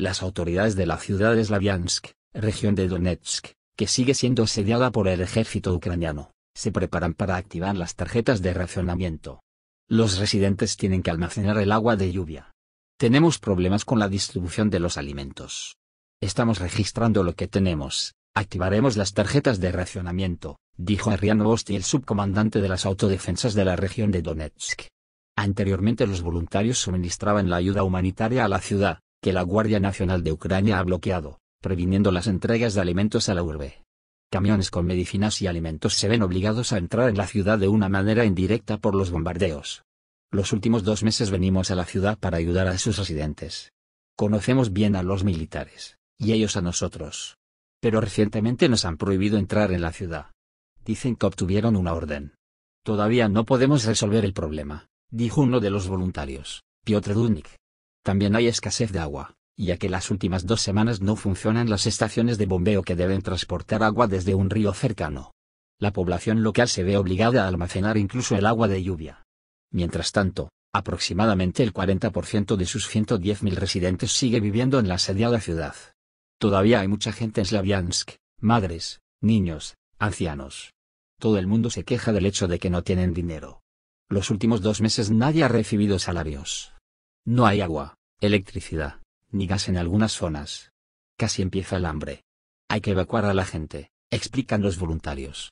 las autoridades de la ciudad de Slavyansk, región de Donetsk, que sigue siendo asediada por el ejército ucraniano, se preparan para activar las tarjetas de racionamiento. Los residentes tienen que almacenar el agua de lluvia. Tenemos problemas con la distribución de los alimentos. Estamos registrando lo que tenemos, activaremos las tarjetas de racionamiento, dijo Ariano el subcomandante de las autodefensas de la región de Donetsk. Anteriormente los voluntarios suministraban la ayuda humanitaria a la ciudad, que la Guardia Nacional de Ucrania ha bloqueado, previniendo las entregas de alimentos a la urbe. Camiones con medicinas y alimentos se ven obligados a entrar en la ciudad de una manera indirecta por los bombardeos. Los últimos dos meses venimos a la ciudad para ayudar a sus residentes. Conocemos bien a los militares, y ellos a nosotros. Pero recientemente nos han prohibido entrar en la ciudad. Dicen que obtuvieron una orden. Todavía no podemos resolver el problema, dijo uno de los voluntarios, Piotr Dudnik, también hay escasez de agua, ya que las últimas dos semanas no funcionan las estaciones de bombeo que deben transportar agua desde un río cercano. La población local se ve obligada a almacenar incluso el agua de lluvia. Mientras tanto, aproximadamente el 40% de sus 110.000 residentes sigue viviendo en la asediada ciudad. Todavía hay mucha gente en Slaviansk, madres, niños, ancianos. Todo el mundo se queja del hecho de que no tienen dinero. Los últimos dos meses nadie ha recibido salarios. No hay agua, electricidad, ni gas en algunas zonas. Casi empieza el hambre. Hay que evacuar a la gente, explican los voluntarios.